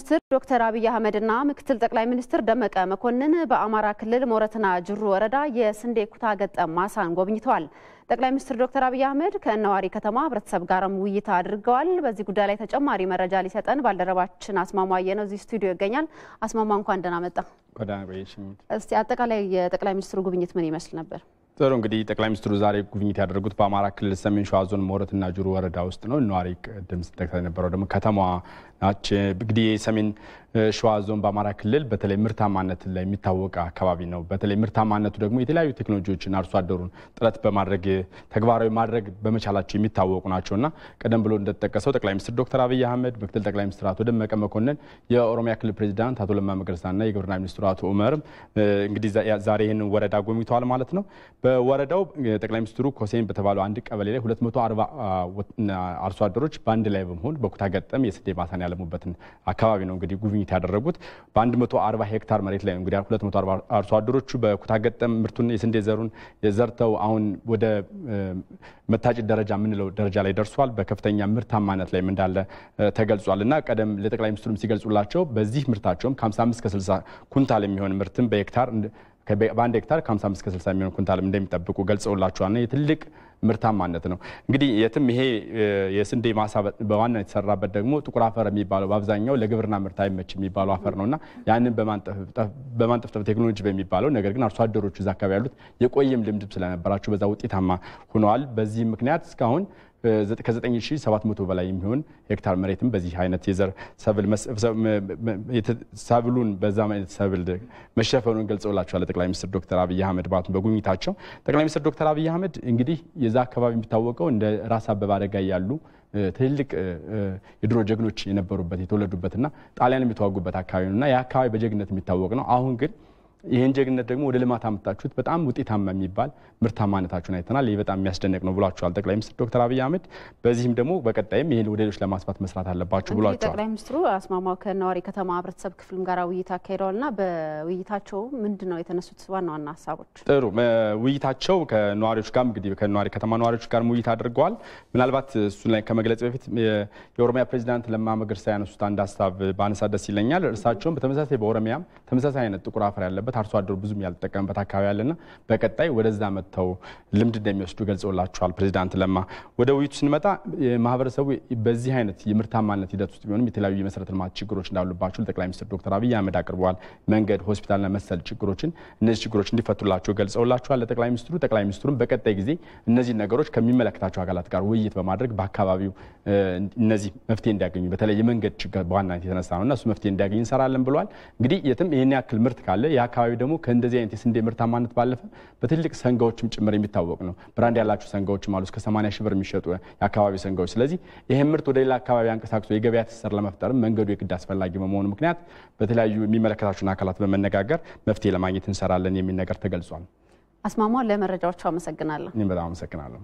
ሚኒስትር ዶክተር አብይ አህመድና ምክትል ጠቅላይ ሚኒስትር ደመቀ መኮንን በአማራ ክልል ሞረትና ጅሩ ወረዳ የስንዴ ኩታ ገጠም ማሳን ጎብኝተዋል። ጠቅላይ ሚኒስትር ዶክተር አብይ አህመድ ከነዋሪ ከተማ ህብረተሰብ ጋርም ውይይት አድርገዋል። በዚህ ጉዳይ ላይ ተጨማሪ መረጃ ሊሰጠን ባልደረባችን አስማማየ ነው እዚህ ስቱዲዮ ይገኛል። አስማማ እንኳን ደህና መጣ። እስቲ አጠቃላይ የጠቅላይ ሚኒስትሩ ጉብኝት ምን ይመስል ነበር? ጥሩ እንግዲህ ጠቅላይ ሚኒስትሩ ዛሬ ጉብኝት ያደረጉት በአማራ ክልል ሰሜን ሸዋ ዞን ሞረትና ጅሩ ወረዳ ውስጥ ነው። ነዋሪ ድምጽ ተከታይ የነበረው ደግሞ ከተማዋ ናች። እንግዲህ የሰሜን ሸዋ ዞን በአማራ ክልል በተለይ ምርታማነት ላይ የሚታወቅ አካባቢ ነው። በተለይ ምርታማነቱ ደግሞ የተለያዩ ቴክኖሎጂዎችን አርሶ አደሩን ጥረት በማድረግ ተግባራዊ ማድረግ በመቻላቸው የሚታወቁ ናቸው እና ቀደም ብሎ እንደተጠቀሰው ጠቅላይ ሚኒስትር ዶክተር አብይ አህመድ፣ ምክትል ጠቅላይ ሚኒስትር አቶ ደመቀ መኮንን፣ የኦሮሚያ ክልል ፕሬዚዳንት አቶ ለማ መገርሳና የግብርና ሚኒስትሩ አቶ ኡመር እንግዲህ ዛሬ ይህንን ወረዳ ጎብኝተዋል ማለት ነው። በወረዳው ጠቅላይ ሚኒስትሩ ኮሴን በተባለው አንድ ቀበሌ ላይ 240 አርሶ አደሮች በአንድ ላይ በመሆን በኩታ ገጠም የስንዴ ማሳን ያለሙበትን አካባቢ ነው እንግዲህ ጉብኝ ጉብኝት ያደረጉት በ140 ሄክታር መሬት ላይ እንግዲህ 240 አርሶ አደሮቹ በኩታ ምርቱን የስንዴ ዘሩን ዘርተው አሁን ወደ መታጨድ ደረጃ የምንለው ደረጃ ላይ ደርሷል። በከፍተኛ ምርታማነት ላይም እንዳለ ተገልጿል እና ቀደም ለጠቅላይ ሚኒስትሩም ሲገልጹላቸው በዚህ ምርታቸውም ከ55 እስከ 60 ኩንታል የሚሆን ምርትን በሄክታር በአንድ ሄክታር ከ55 እስከ 60 የሚሆን ኩንታልም እንደሚጠብቁ ገልጸውላቸዋል ና የትልቅ ምርታማነት ነው። እንግዲህ የትም ይሄ የስንዴ ማሳ በዋና የተሰራበት ደግሞ ጥቁር አፈር የሚባለው በአብዛኛው ለግብርና ምርት አይመች የሚባለው አፈር እና ያንን በማንጠፍጠፍ ቴክኖሎጂ በሚባለው ነገር ግን አርሶ አደሮቹ እዛ አካባቢ ያሉት የቆየም ልምድም ስለነበራቸው በዛ ውጤታማ ሆነዋል። በዚህ ምክንያት እስካሁን ከ9700 በላይ የሚሆን ሄክታር መሬትም በዚህ አይነት የዘር ሰብል ሰብሉን በዛ አይነት ሰብል መሸፈኑን ገልጸውላቸዋል ጠቅላይ ሚኒስትር ዶክተር አብይ አህመድ ባቱን በጉብኝታቸው። ጠቅላይ ሚኒስትር ዶክተር አብይ አህመድ እንግዲህ የዛ አካባቢ የሚታወቀው እንደ ራስ አበበ አረጋይ ያሉ ትልልቅ የድሮ ጀግኖች የነበሩበት የተወለዱበትና ጣሊያን የሚተዋጉበት አካባቢ ነው ያ አካባቢ በጀግነት የሚታወቅ ነው። አሁን ግን ይህን ጀግንነት ደግሞ ወደ ልማት አመጣችሁት። በጣም ውጤታማ የሚባል ምርታማነታችሁን አይተናል። ይህ በጣም የሚያስደንቅ ነው ብሏቸዋል ጠቅላይ ሚኒስትር ዶክተር አብይ አህመድ። በዚህም ደግሞ በቀጣይም ይህን ወደ ሌሎች ለማስፋት መስራት አለባቸው ብሏቸዋል። ጠቅላይ ሚኒስትሩ አስማማው ከነዋሪ ከተማ ህብረተሰብ ክፍልም ጋር ውይይት አካሂደዋል እና በውይይታቸው ምንድን ነው የተነሱት ዋና ዋና ሀሳቦች? ጥሩ ውይይታቸው ከነዋሪዎች ጋር እንግዲህ ከነዋሪ ከተማ ነዋሪዎች ጋር ውይይት አድርገዋል። ምናልባት እሱን ላይ ከመግለጽ በፊት የኦሮሚያ ፕሬዚዳንት ለማ መገርሳ ያነሱት አንድ ሀሳብ ባነሳ ደስ ይለኛል። እርሳቸውም በተመሳሳይ በኦሮሚያም ተመሳሳይ አይነት ጥቁር አፈር ያለበት ያለበት አርሶ አደሩ ብዙም ያልተጠቀመበት አካባቢ ያለና በቀጣይ ወደዛ መጥተው ልምድ እንደሚወስዱ ገልጸውላቸዋል ፕሬዚዳንት ለማ። ወደ ውይይቱ ስንመጣ ማህበረሰቡ በዚህ አይነት የምርታማነት ሂደት ውስጥ ቢሆንም የተለያዩ የመሰረተ ልማት ችግሮች እንዳሉባቸው ለጠቅላይ ሚኒስትር ዶክተር አብይ አህመድ አቅርበዋል። መንገድ፣ ሆስፒታልና መሰል ችግሮችን እነዚህ ችግሮች እንዲፈቱላቸው ገልጸውላቸዋል ለጠቅላይ ሚኒስትሩ። ጠቅላይ ሚኒስትሩም በቀጣይ ጊዜ እነዚህ ነገሮች ከሚመለከታቸው አካላት ጋር ውይይት በማድረግ በአካባቢው እነዚህ መፍትሄ እንዲያገኙ በተለይ የመንገድ ችግር በዋናነት የተነሳ ነው እና እሱ መፍትሄ እንዲያገኝ እንሰራለን ብሏል። እንግዲህ የትም ይህን ያክል ምርት ካለ አካባቢ ደግሞ ከእንደዚህ አይነት የስንዴ ምርታማነት ባለፈ በትልቅ ሰንጋዎችም ጭምር የሚታወቅ ነው። ብራንድ ያላቸው ሰንጋዎችም አሉ፣ እስከ 80 ሺህ ብር የሚሸጡ የአካባቢ ሰንጋዎች። ስለዚህ ይህ ምርት ወደ ሌላ አካባቢ አንቀሳቅሶ የገበያ ትስስር ለመፍጠርም መንገዱ የግድ አስፈላጊ በመሆኑ ምክንያት በተለያዩ የሚመለከታቸውን አካላት በመነጋገር መፍትሄ ለማግኘት እንሰራለን የሚል ነገር ተገልጿል። አስማሟ፣ ለመረጃዎቹ አመሰግናለሁ። በጣም አመሰግናለሁ።